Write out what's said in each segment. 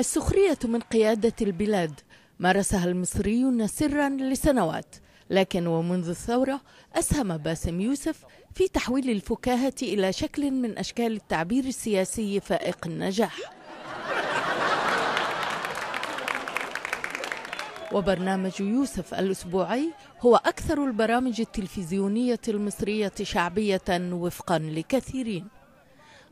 السخرية من قيادة البلاد مارسها المصريون سرا لسنوات لكن ومنذ الثورة أسهم باسم يوسف في تحويل الفكاهة إلى شكل من أشكال التعبير السياسي فائق النجاح وبرنامج يوسف الأسبوعي هو أكثر البرامج التلفزيونية المصرية شعبية وفقا لكثيرين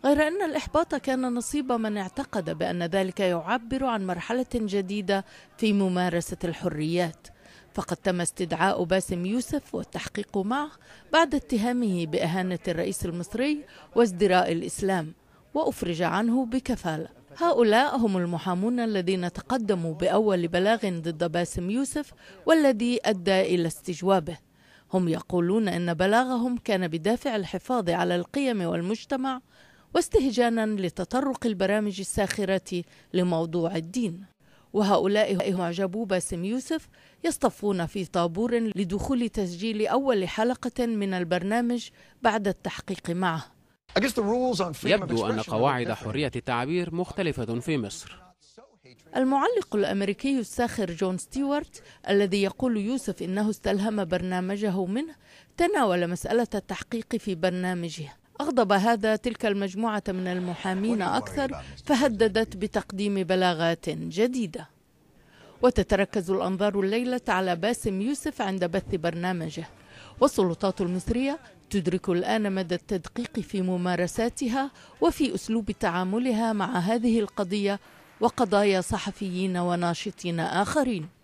غير أن الإحباط كان نصيب من اعتقد بأن ذلك يعبر عن مرحلة جديدة في ممارسة الحريات فقد تم استدعاء باسم يوسف والتحقيق معه بعد اتهامه بإهانة الرئيس المصري وازدراء الإسلام وأفرج عنه بكفالة هؤلاء هم المحامون الذين تقدموا بأول بلاغ ضد باسم يوسف والذي أدى إلى استجوابه هم يقولون ان بلاغهم كان بدافع الحفاظ على القيم والمجتمع واستهجانا لتطرق البرامج الساخرة لموضوع الدين وهؤلاء هم أعجبوا باسم يوسف يصطفون في طابور لدخول تسجيل أول حلقة من البرنامج بعد التحقيق معه يبدو أن قواعد حرية التعبير مختلفة في مصر المعلق الأمريكي الساخر جون ستيوارت الذي يقول يوسف إنه استلهم برنامجه منه تناول مسألة التحقيق في برنامجه أغضب هذا تلك المجموعة من المحامين أكثر فهددت بتقديم بلاغات جديدة وتتركز الأنظار الليلة على باسم يوسف عند بث برنامجه والسلطات المصرية تدرك الآن مدى التدقيق في ممارساتها وفي أسلوب تعاملها مع هذه القضية وقضايا صحفيين وناشطين آخرين